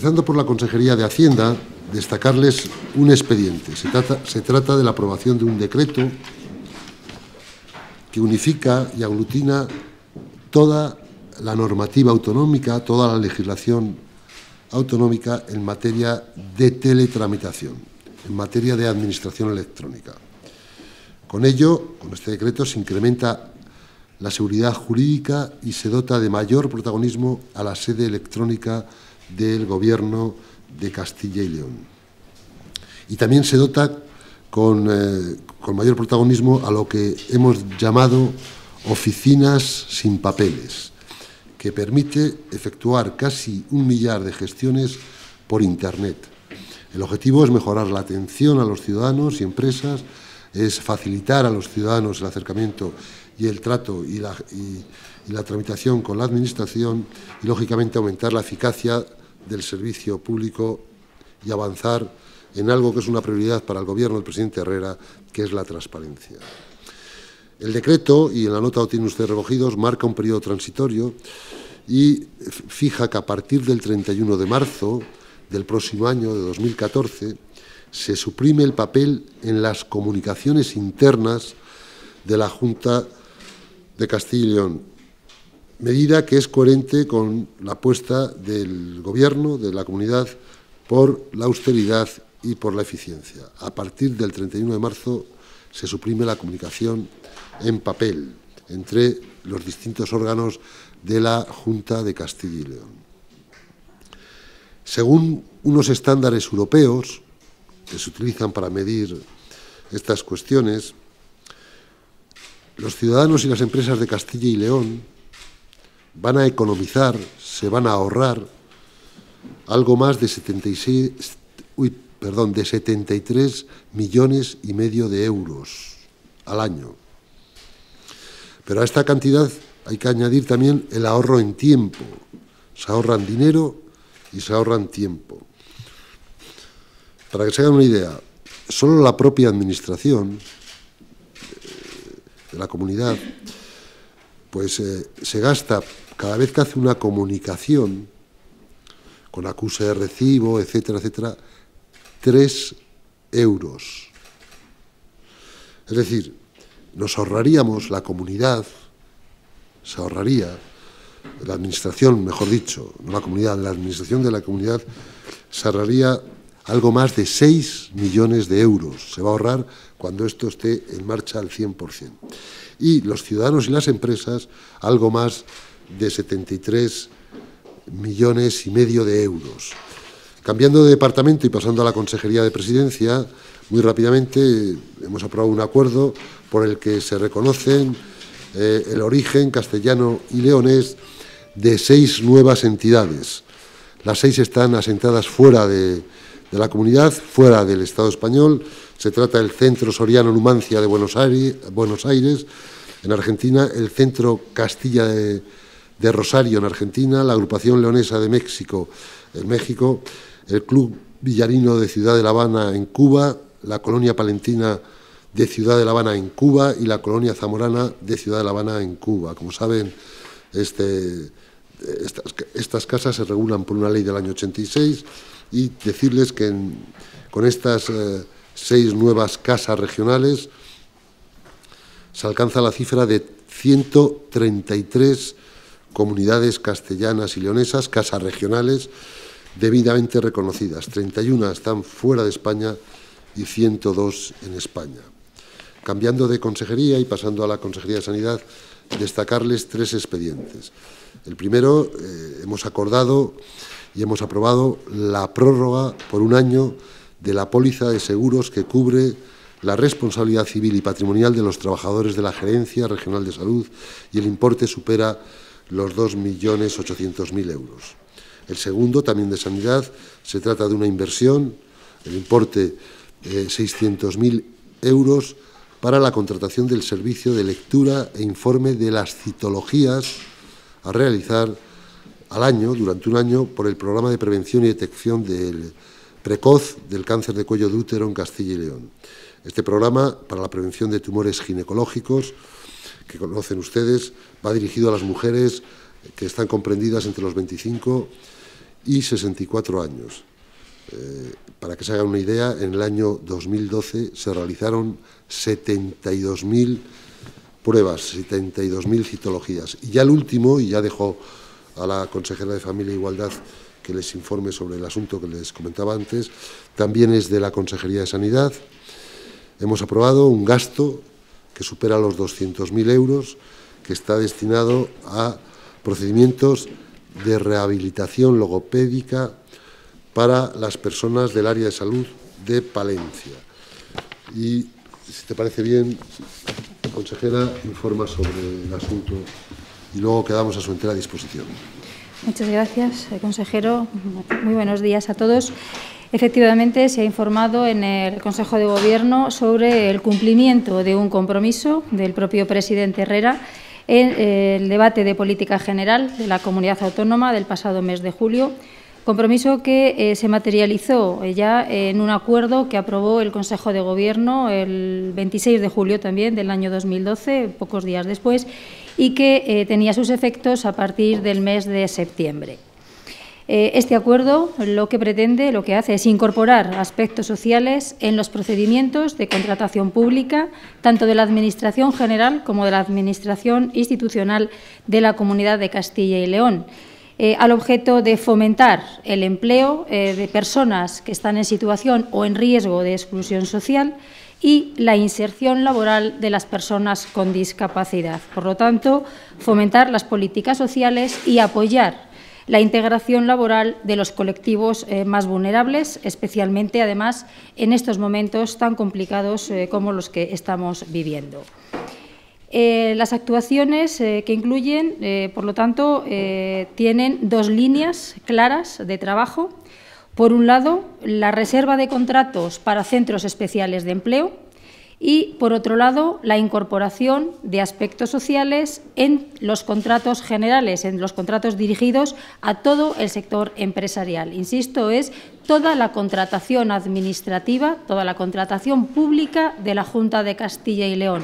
Empezando por la Consejería de Hacienda, destacarles un expediente. Se trata, de la aprobación de un decreto que unifica y aglutina toda la normativa autonómica, toda la legislación autonómica en materia de teletramitación, en materia de administración electrónica. Con ello, con este decreto se incrementa la seguridad jurídica y se dota de mayor protagonismo a la sede electrónica del Gobierno de Castilla y León. Y también se dota eh, con, mayor protagonismo a lo que hemos llamado oficinas sin papeles, que permite efectuar casi un millar de gestiones por Internet. El objetivo es mejorar la atención a los ciudadanos y empresas, es facilitar a los ciudadanos el acercamiento y el trato y y la, tramitación con la Administración y, lógicamente, aumentar la eficacia del servicio público y avanzar en algo que es una prioridad para el Gobierno del presidente Herrera, que es la transparencia. El decreto, y en la nota lo tiene usted recogidos, marca un periodo transitorio y fija que a partir del 31 de marzo del próximo año, de 2014, se suprime el papel en las comunicaciones internas de la Junta de Castilla y León medida que es coherente con la apuesta del Gobierno, de la comunidad, por la austeridad y por la eficiencia. A partir del 31 de marzo se suprime la comunicación en papel entre los distintos órganos de la Junta de Castilla y León. Según unos estándares europeos que se utilizan para medir estas cuestiones, los ciudadanos y las empresas de Castilla y León van a economizar, se van a ahorrar algo más de perdón, de 73 millones y medio de euros al año. Pero a esta cantidad hay que añadir también el ahorro en tiempo. Se ahorran dinero y se ahorran tiempo. Para que se hagan una idea, solo la propia administración eh, de la comunidad pues eh, se gasta cada vez que hace una comunicación con acusa de recibo, etcétera, etcétera, tres euros. Es decir, nos ahorraríamos, la comunidad se ahorraría, la administración, mejor dicho, no la comunidad, la administración de la comunidad se ahorraría algo más de 6 millones de euros. Se va a ahorrar cuando esto esté en marcha al 100%. Y los ciudadanos y las empresas, algo más de 73 millones y medio de euros. Cambiando de departamento y pasando a la Consejería de Presidencia, muy rápidamente hemos aprobado un acuerdo por el que se reconocen eh, el origen castellano y leonés de seis nuevas entidades. Las seis están asentadas fuera de, de la comunidad fuera del Estado español. Se trata del Centro Soriano Numancia de Buenos Aires, en Argentina, el Centro Castilla de, Rosario en Argentina, la Agrupación Leonesa de México en México, el Club Villarino de Ciudad de La Habana en Cuba, la Colonia Palentina de Ciudad de La Habana en Cuba y la Colonia Zamorana de Ciudad de La Habana en Cuba. Como saben, este, estas, estas casas se regulan por una ley del año 86 y decirles que con estas eh, seis nuevas casas regionales se alcanza la cifra de 133 comunidades castellanas y leonesas, casas regionales, debidamente reconocidas. 31 están fuera de España y 102 en España. Cambiando de consejería y pasando a la Consejería de Sanidad, destacarles tres expedientes. El primero, eh, hemos acordado y hemos aprobado la prórroga por un año de la póliza de seguros que cubre la responsabilidad civil y patrimonial de los trabajadores de la Gerencia Regional de Salud y el importe supera los 2.800.000 euros. El segundo, también de sanidad, se trata de una inversión, el importe 600.000 eh, euros para la contratación del servicio de lectura e informe de las citologías a realizar al año, durante un año, por el programa de prevención y detección del precoz del cáncer de cuello de útero en Castilla y León. Este programa para la prevención de tumores ginecológicos, que conocen ustedes, va dirigido a las mujeres que están comprendidas entre los 25 y 64 años. Eh, para que se hagan una idea, en el año 2012 se realizaron 72.000 pruebas, 72.000 citologías. Y ya el último, y ya dejó a la consejera de Familia e Igualdad que les informe sobre el asunto que les comentaba antes. También es de la Consejería de Sanidad. Hemos aprobado un gasto que supera los 200.000 euros que está destinado a procedimientos de rehabilitación logopédica para las personas del área de salud de Palencia. Y si te parece bien, consejera, informa sobre el asunto y luego quedamos a su entera disposición. Muchas gracias, eh, consejero. Muy buenos días a todos. Efectivamente, se ha informado en el Consejo de Gobierno sobre el cumplimiento de un compromiso del propio presidente Herrera en eh, el debate de política general de la comunidad autónoma del pasado mes de julio, compromiso que eh, se materializó ya en un acuerdo que aprobó el Consejo de Gobierno el 26 de julio también del año 2012, pocos días después, y que eh, tenía sus efectos a partir del mes de septiembre. Eh, este acuerdo lo que pretende, lo que hace es incorporar aspectos sociales en los procedimientos de contratación pública, tanto de la Administración General como de la Administración Institucional de la Comunidad de Castilla y León. Eh, al objeto de fomentar el empleo de personas que están en situación o en riesgo de exclusión social y la inserción laboral de las personas con discapacidad. Por lo tanto, fomentar las políticas sociales y apoyar la integración laboral de los colectivos eh, más vulnerables, especialmente, además, en estos momentos tan complicados eh, como los que estamos viviendo. Eh, las actuaciones que incluyen, por lo tanto, tienen dos líneas claras de trabajo. Por un lado, la reserva de contratos para centros especiales de empleo y, por otro lado, la incorporación de aspectos sociales en los contratos generales, en los contratos dirigidos a todo el sector empresarial. Insisto, es toda la contratación administrativa, toda la contratación pública de la Junta de Castilla y León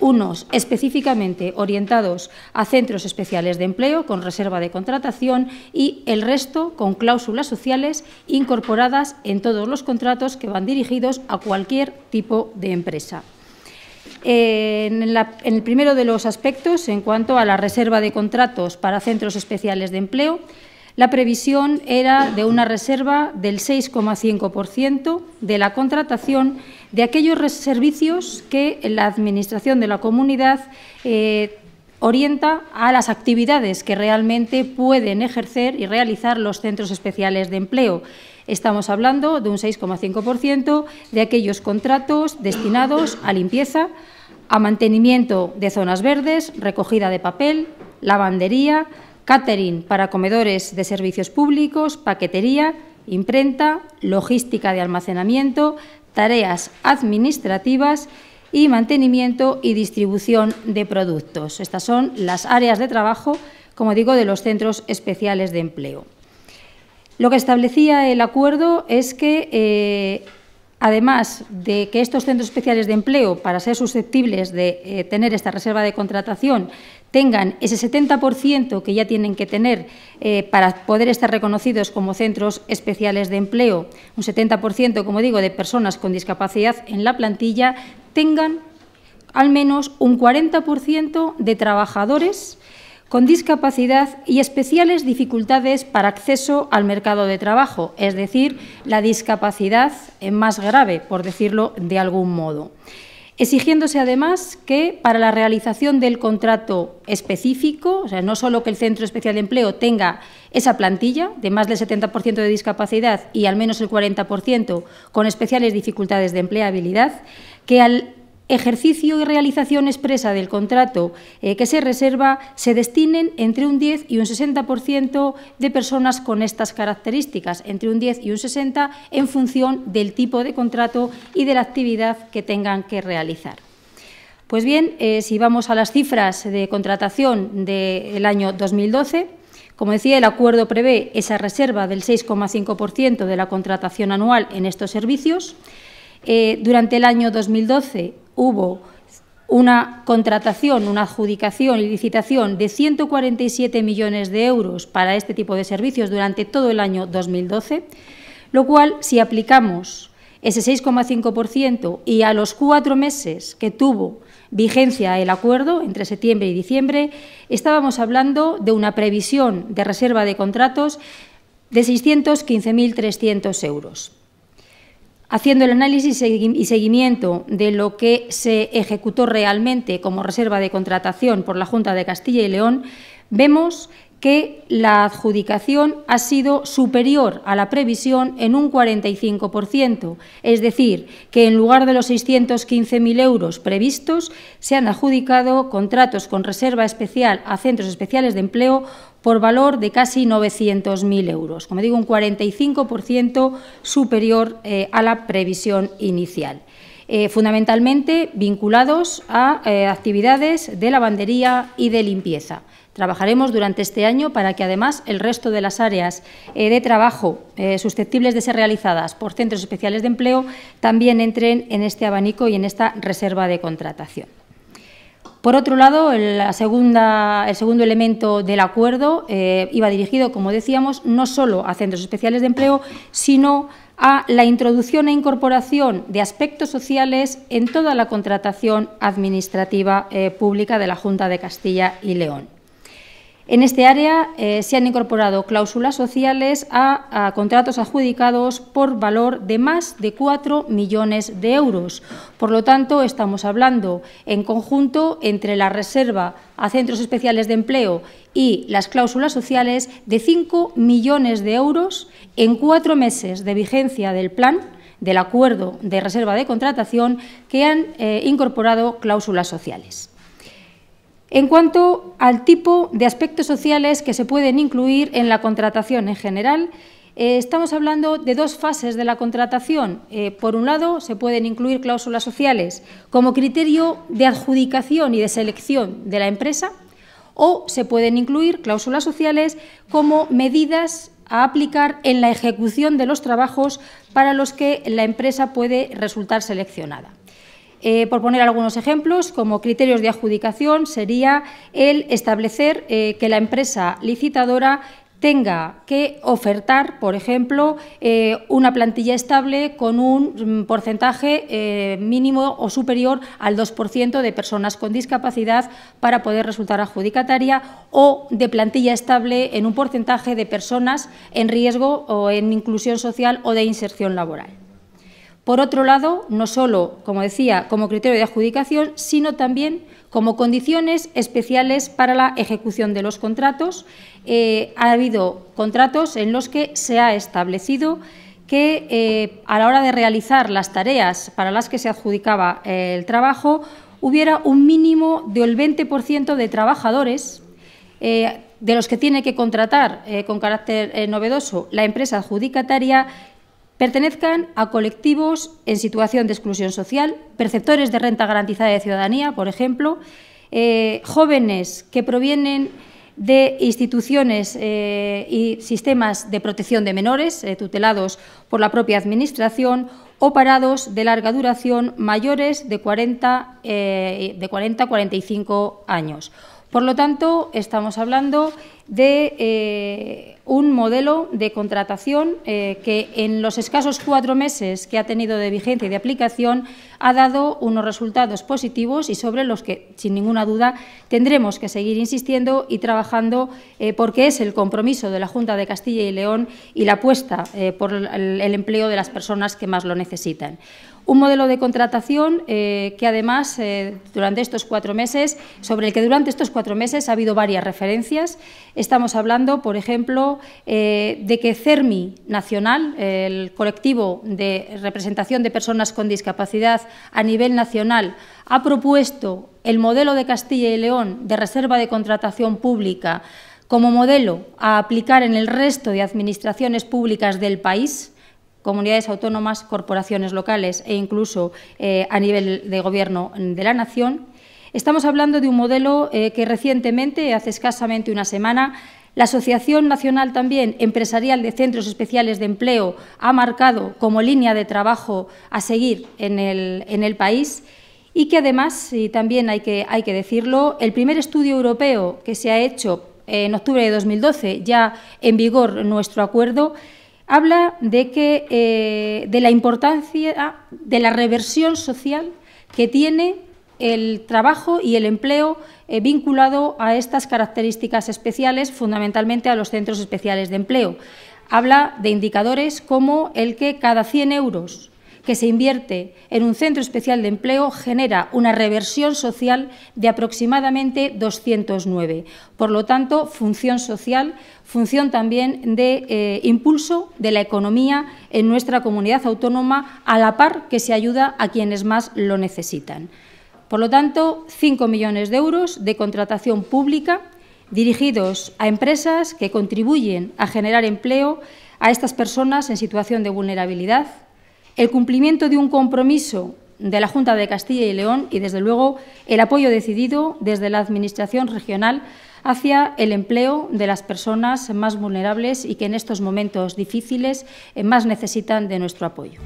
unos específicamente orientados a centros especiales de empleo con reserva de contratación y el resto con cláusulas sociales incorporadas en todos los contratos que van dirigidos a cualquier tipo de empresa. En, el primero de los aspectos, en cuanto a la reserva de contratos para centros especiales de empleo, la previsión era de una reserva del 6,5% de la contratación de aquellos servicios que la Administración de la comunidad eh, orienta a las actividades que realmente pueden ejercer y realizar los centros especiales de empleo. Estamos hablando de un 6,5% de aquellos contratos destinados a limpieza, a mantenimiento de zonas verdes, recogida de papel, lavandería, catering para comedores de servicios públicos, paquetería, imprenta, logística de almacenamiento, tareas administrativas y mantenimiento y distribución de productos. Estas son las áreas de trabajo, como digo, de los centros especiales de empleo. Lo que establecía el acuerdo es que, eh, además de que estos centros especiales de empleo, para ser susceptibles de eh, tener esta reserva de contratación, tengan ese 70% que ya tienen que tener eh, para poder estar reconocidos como centros especiales de empleo, un 70%, como digo, de personas con discapacidad en la plantilla, tengan al menos un 40% de trabajadores con discapacidad y especiales dificultades para acceso al mercado de trabajo, es decir, la discapacidad más grave, por decirlo de algún modo exigiéndose además que para la realización del contrato específico, o sea, no solo que el Centro Especial de Empleo tenga esa plantilla de más del 70% de discapacidad y al menos el 40% con especiales dificultades de empleabilidad, que al ejercicio y realización expresa del contrato eh, que se reserva se destinen entre un 10 y un 60% de personas con estas características, entre un 10 y un 60 en función del tipo de contrato y de la actividad que tengan que realizar. Pues bien, eh, si vamos a las cifras de contratación del año 2012, como decía, el acuerdo prevé esa reserva del 6,5% de la contratación anual en estos servicios. Eh, durante el año 2012 hubo una contratación, una adjudicación y licitación de 147 millones de euros para este tipo de servicios durante todo el año 2012, lo cual, si aplicamos ese 6,5% y a los cuatro meses que tuvo vigencia el acuerdo entre septiembre y diciembre, estábamos hablando de una previsión de reserva de contratos de 615.300 euros haciendo el análisis y seguimiento de lo que se ejecutó realmente como reserva de contratación por la Junta de Castilla y León, vemos que la adjudicación ha sido superior a la previsión en un 45%, es decir, que en lugar de los 615.000 euros previstos, se han adjudicado contratos con reserva especial a centros especiales de empleo por valor de casi 900.000 euros, como digo, un 45% superior eh, a la previsión inicial. Eh, fundamentalmente vinculados a eh, actividades de lavandería y de limpieza. Trabajaremos durante este año para que, además, el resto de las áreas de trabajo susceptibles de ser realizadas por centros especiales de empleo también entren en este abanico y en esta reserva de contratación. Por otro lado, el segundo elemento del acuerdo eh, iba dirigido, como decíamos, no solo a centros especiales de empleo, sino a la introducción e incorporación de aspectos sociales en toda la contratación administrativa eh, pública de la Junta de Castilla y León. En este área eh, se han incorporado cláusulas sociales a, contratos adjudicados por valor de más de cuatro millones de euros. Por lo tanto, estamos hablando en conjunto entre la reserva a centros especiales de empleo y las cláusulas sociales de cinco millones de euros en cuatro meses de vigencia del plan del acuerdo de reserva de contratación que han eh, incorporado cláusulas sociales. En cuanto al tipo de aspectos sociales que se pueden incluir en la contratación en general, eh, estamos hablando de dos fases de la contratación. Eh, por un lado, se pueden incluir cláusulas sociales como criterio de adjudicación y de selección de la empresa, o se pueden incluir cláusulas sociales como medidas a aplicar en la ejecución de los trabajos para los que la empresa puede resultar seleccionada. Eh, por poner algunos ejemplos, como criterios de adjudicación sería el establecer eh, que la empresa licitadora tenga que ofertar, por ejemplo, eh, una plantilla estable con un mm, porcentaje mínimo o superior al 2% de personas con discapacidad para poder resultar adjudicataria o de plantilla estable en un porcentaje de personas en riesgo o en inclusión social o de inserción laboral. Por otro lado, no solo, como decía, como criterio de adjudicación, sino también como condiciones especiales para la ejecución de los contratos. Eh, ha habido contratos en los que se ha establecido que eh, a la hora de realizar las tareas para las que se adjudicaba eh, el trabajo hubiera un mínimo del 20% de trabajadores de los que tiene que contratar con carácter novedoso la empresa adjudicataria pertenezcan a colectivos en situación de exclusión social, perceptores de renta garantizada de ciudadanía, por ejemplo, eh, jóvenes que provienen de instituciones eh, y sistemas de protección de menores, eh, tutelados por la propia Administración, o parados de larga duración mayores de 40, de 40 a 45 años por lo tanto, estamos hablando de eh, un modelo de contratación eh, que en los escasos cuatro meses que ha tenido de vigencia y de aplicación ha dado unos resultados positivos y sobre los que, sin ninguna duda, tendremos que seguir insistiendo y trabajando eh, porque es el compromiso de la Junta de Castilla y León y la apuesta por el empleo de las personas que más lo necesitan. Un modelo de contratación eh, que además eh, durante estos cuatro meses, sobre el que durante estos cuatro meses ha habido varias referencias. Estamos hablando, por ejemplo, eh, de que CERMI Nacional, el colectivo de representación de personas con discapacidad a nivel nacional, ha propuesto el modelo de Castilla y León de reserva de contratación pública como modelo a aplicar en el resto de administraciones públicas del país comunidades autónomas, corporaciones locales e incluso eh, a nivel de Gobierno de la Nación, estamos hablando de un modelo eh, que recientemente, hace escasamente una semana, la Asociación Nacional también Empresarial de Centros Especiales de Empleo ha marcado como línea de trabajo a seguir en el, país y que además, y también hay que, hay que decirlo, el primer estudio europeo que se ha hecho en octubre de 2012, ya en vigor nuestro acuerdo, habla de, que, eh, de la importancia de la reversión social que tiene el trabajo y el empleo eh, vinculado a estas características especiales, fundamentalmente a los centros especiales de empleo. Habla de indicadores como el que cada 100 euros que se invierte en un centro especial de empleo genera una reversión social de aproximadamente 209. Por lo tanto, función social, función también de eh, impulso de la economía en nuestra comunidad autónoma, a la par que se ayuda a quienes más lo necesitan. Por lo tanto, 5 millones de euros de contratación pública dirigidos a empresas que contribuyen a generar empleo a estas personas en situación de vulnerabilidad, el cumplimiento de un compromiso de la Junta de Castilla y León y, desde luego, el apoyo decidido desde la Administración regional hacia el empleo de las personas más vulnerables y que en estos momentos difíciles eh, más necesitan de nuestro apoyo.